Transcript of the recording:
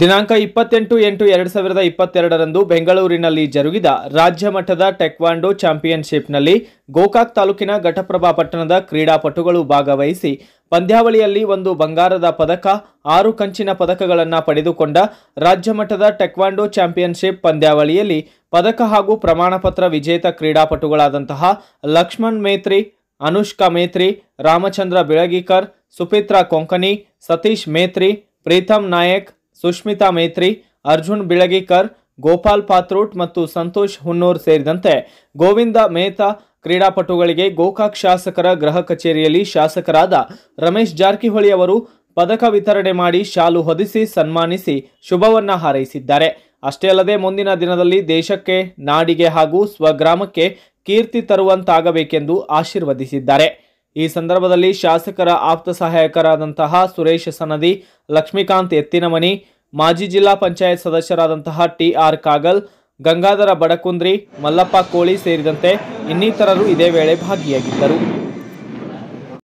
ದಿನಾಂಕ ಇಪ್ಪತ್ತೆಂಟು ಎಂಟು ಎರಡು ಸಾವಿರದ ಇಪ್ಪತ್ತೆರಡರಂದು ಬೆಂಗಳೂರಿನಲ್ಲಿ ಜರುಗಿದ ರಾಜ್ಯ ಮಟ್ಟದ ಟೆಕ್ವಾಂಡೋ ಚಾಂಪಿಯನ್ಶಿಪ್ನಲ್ಲಿ ಗೋಕಾಕ್ ತಾಲೂಕಿನ ಘಟಪ್ರಭಾ ಪಟ್ಟಣದ ಕ್ರೀಡಾಪಟುಗಳು ಭಾಗವಹಿಸಿ ಪಂದ್ಯಾವಳಿಯಲ್ಲಿ ಒಂದು ಬಂಗಾರದ ಪದಕ ಆರು ಕಂಚಿನ ಪದಕಗಳನ್ನು ಪಡೆದುಕೊಂಡ ರಾಜ್ಯ ಮಟ್ಟದ ಟೆಕ್ವಾಂಡೋ ಚಾಂಪಿಯನ್ಶಿಪ್ ಪಂದ್ಯಾವಳಿಯಲ್ಲಿ ಪದಕ ಹಾಗೂ ಪ್ರಮಾಣಪತ್ರ ವಿಜೇತ ಕ್ರೀಡಾಪಟುಗಳಾದಂತಹ ಲಕ್ಷ್ಮಣ್ ಮೇತ್ರಿ ಅನುಷ್ಕಾ ಮೇತ್ರಿ ರಾಮಚಂದ್ರ ಬಿಳಗಿಕರ್ ಸುಪಿತ್ರಾ ಕೊಂಕಣಿ ಸತೀಶ್ ಮೇತ್ರಿ ಪ್ರೀತಮ್ ನಾಯಕ್ ಸುಷ್ಮಿತಾ ಮೇತ್ರಿ ಅರ್ಜುನ್ ಬಿಳಗಿಕರ್ ಗೋಪಾಲ್ ಪಾತ್ರೋಟ್ ಮತ್ತು ಸಂತೋಷ್ ಹುನ್ನೂರ್ ಸೇರಿದಂತೆ ಗೋವಿಂದ ಮೇಹ್ತಾ ಕ್ರೀಡಾಪಟುಗಳಿಗೆ ಗೋಕಾಕ್ ಶಾಸಕರ ಗೃಹ ಕಚೇರಿಯಲ್ಲಿ ಶಾಸಕರಾದ ರಮೇಶ್ ಜಾರಕಿಹೊಳಿ ಅವರು ಪದಕ ವಿತರಣೆ ಮಾಡಿ ಶಾಲು ಹೊದಿಸಿ ಸನ್ಮಾನಿಸಿ ಶುಭವನ್ನ ಹಾರೈಸಿದ್ದಾರೆ ಅಷ್ಟೇ ಅಲ್ಲದೆ ಮುಂದಿನ ದಿನದಲ್ಲಿ ದೇಶಕ್ಕೆ ನಾಡಿಗೆ ಹಾಗೂ ಸ್ವಗ್ರಾಮಕ್ಕೆ ಕೀರ್ತಿ ತರುವಂತಾಗಬೇಕೆಂದು ಆಶೀರ್ವದಿಸಿದ್ದಾರೆ ಈ ಸಂದರ್ಭದಲ್ಲಿ ಶಾಸಕರ ಆಪ್ತ ಸಹಾಯಕರಾದಂತಹ ಸುರೇಶ್ ಸನದಿ ಲಕ್ಷ್ಮೀಕಾಂತ್ ಎತ್ತಿನಮನಿ ಮಾಜಿ ಜಿಲ್ಲಾ ಪಂಚಾಯತ್ ಸದಸ್ಯರಾದಂತಹ ಟಿ ಆರ್ ಕಾಗಲ್ ಗಂಗಾಧರ ಬಡಕುಂದ್ರಿ ಮಲ್ಲಪ್ಪ ಕೋಳಿ ಸೇರಿದಂತೆ ಇನ್ನಿತರರು ಇದೇ ವೇಳೆ ಭಾಗಿಯಾಗಿದ್ದರು